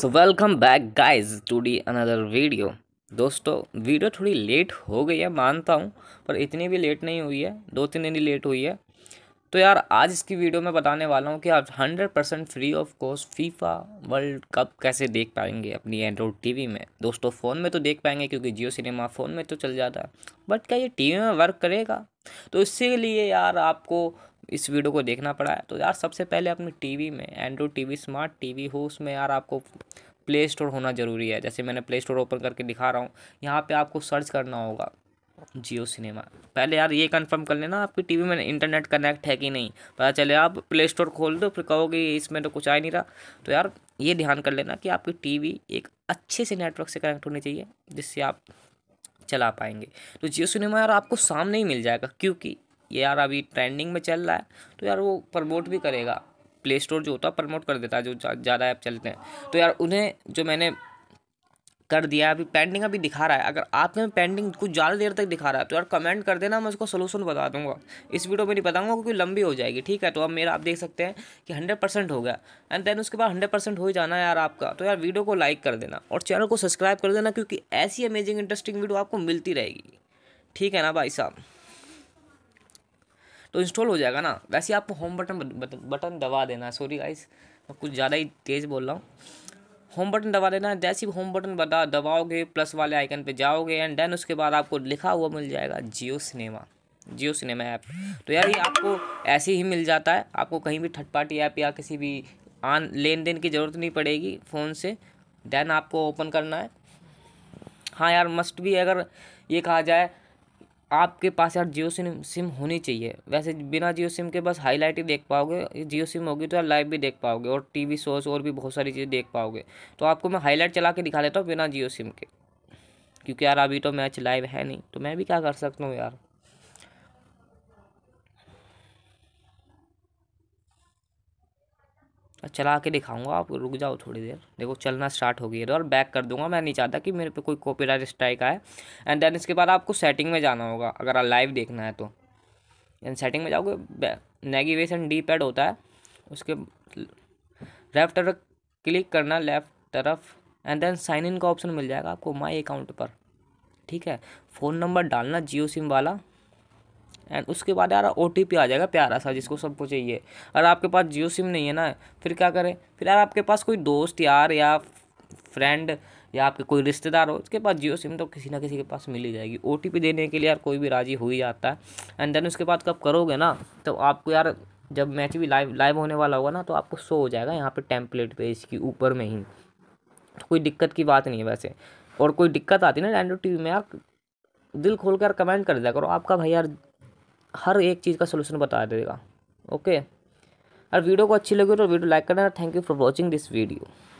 so welcome back guys to the another video दोस्तों video थोड़ी late हो गई है मानता हूँ पर इतनी भी लेट नहीं हुई है दो तीन दिन ही लेट हुई है तो यार आज इसकी वीडियो में बताने वाला हूँ कि आप hundred percent free of cost FIFA world cup कैसे देख पाएंगे अपनी एंड्रॉयड टीवी में दोस्तों फ़ोन में तो देख पाएंगे क्योंकि जियो सिनेमा फ़ोन में तो चल जाता है बट क्या ये टीवी में वर्क करेगा तो इसी लिए यार आपको इस वीडियो को देखना पड़ा है तो यार सबसे पहले अपने टीवी में एंड्रॉइड टीवी स्मार्ट टीवी हो उसमें यार आपको प्ले स्टोर होना ज़रूरी है जैसे मैंने प्ले स्टोर ओपन करके दिखा रहा हूँ यहाँ पे आपको सर्च करना होगा जियो सिनेमा पहले यार ये कंफर्म कर लेना आपकी टीवी में इंटरनेट कनेक्ट है कि नहीं पता चले आप प्ले स्टोर खोल दो फिर कहोगे इसमें तो कुछ आ ही नहीं रहा तो यार ये ध्यान कर लेना कि आपकी टीवी एक अच्छे से नेटवर्क से कनेक्ट होनी चाहिए जिससे आप चला पाएंगे तो जियो सिनेमा यार आपको सामने ही मिल जाएगा क्योंकि ये यार अभी ट्रेंडिंग में चल रहा है तो यार वो प्रमोट भी करेगा प्ले स्टोर जो होता है प्रमोट कर देता है जो ज़्यादा ऐप चलते हैं तो यार उन्हें जो मैंने कर दिया अभी पेंडिंग अभी दिखा रहा है अगर आपने पेंडिंग कुछ ज़्यादा देर तक दिखा रहा है तो यार कमेंट कर देना मैं उसको सोलूशन बता दूंगा इस वीडियो में नहीं बताऊंगा क्योंकि लंबी हो जाएगी ठीक है तो अब मेरा आप देख सकते हैं कि हंड्रेड परसेंट हो गया एंड देन उसके बाद हंड्रेड परसेंट हो ही जाना है यार आपका तो यार वीडियो को लाइक कर देना और चैनल को सब्सक्राइब कर देना क्योंकि ऐसी अमेजिंग इंटरेस्टिंग वीडियो आपको मिलती रहेगी ठीक है ना भाई साहब तो इंस्टॉल हो जाएगा ना वैसे आपको होम बटन बटन दबा देना है सॉरी गाइस मैं कुछ ज़्यादा ही तेज़ बोल रहा हूँ होम बटन दबा देना है जैसे होम बटन बता दबाओगे प्लस वाले आइकन पे जाओगे एंड देन उसके बाद आपको लिखा हुआ मिल जाएगा Jio cinema Jio cinema app तो यार ये आपको ऐसे ही मिल जाता है आपको कहीं भी थर्ड पार्टी ऐप या किसी भी आन लेन देन की ज़रूरत नहीं पड़ेगी फ़ोन से देन आपको ओपन करना है हाँ यार मस्ट भी अगर ये कहा जाए आपके पास यार जियो सिम सिम होनी चाहिए वैसे बिना जियो सिम के बस हाईलाइट ही देख पाओगे जियो सिम होगी तो यार लाइव भी देख पाओगे और टीवी शोज और भी बहुत सारी चीज़ें देख पाओगे तो आपको मैं हाईलाइट चला के दिखा देता हूँ बिना जियो सिम के क्योंकि यार अभी तो मैच लाइव है नहीं तो मैं भी क्या कर सकता हूँ यार चला के दिखाऊंगा आप रुक जाओ थोड़ी देर देखो चलना स्टार्ट हो गई है और बैक कर दूंगा मैं नहीं चाहता कि मेरे पे कोई कॉपीराइट स्ट्राइक आए एंड देन इसके बाद आपको सेटिंग में जाना होगा अगर आप लाइव देखना है तो एंड सेटिंग में जाओगे नेगीवेशन डी पैड होता है उसके लेफ्ट तरफ क्लिक करना लेफ्ट तरफ एंड देन साइन इन का ऑप्शन मिल जाएगा आपको माई अकाउंट पर ठीक है फ़ोन नंबर डालना जियो सिम वाला एंड उसके बाद यार ओ आ जाएगा प्यारा सा जिसको सबको चाहिए अगर आपके पास जियो सिम नहीं है ना फिर क्या करें फिर यार आपके पास कोई दोस्त यार या फ्रेंड या आपके कोई रिश्तेदार हो उसके पास जियो सिम तो किसी ना किसी के पास मिल ही जाएगी ओ देने के लिए यार कोई भी राजी हो ही जाता है एंड देन उसके बाद कब करोगे ना तो आपको यार जब मैच भी लाइव लाइव होने वाला होगा ना तो आपको शो हो जाएगा यहाँ पर टेम्पलेट पे इसकी ऊपर में ही तो कोई दिक्कत की बात नहीं है वैसे और कोई दिक्कत आती है ना एंड्रॉइड टी में यार दिल खोल कर कमेंट कर दिया करो आपका भाई यार हर एक चीज़ का सोल्यूशन बता देगा ओके और वीडियो को अच्छी लगी तो वीडियो लाइक करना thank you for watching this video